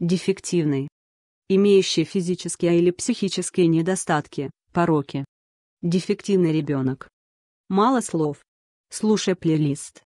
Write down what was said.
Дефективный. Имеющий физические или психические недостатки, пороки. Дефективный ребенок. Мало слов. Слушай плейлист.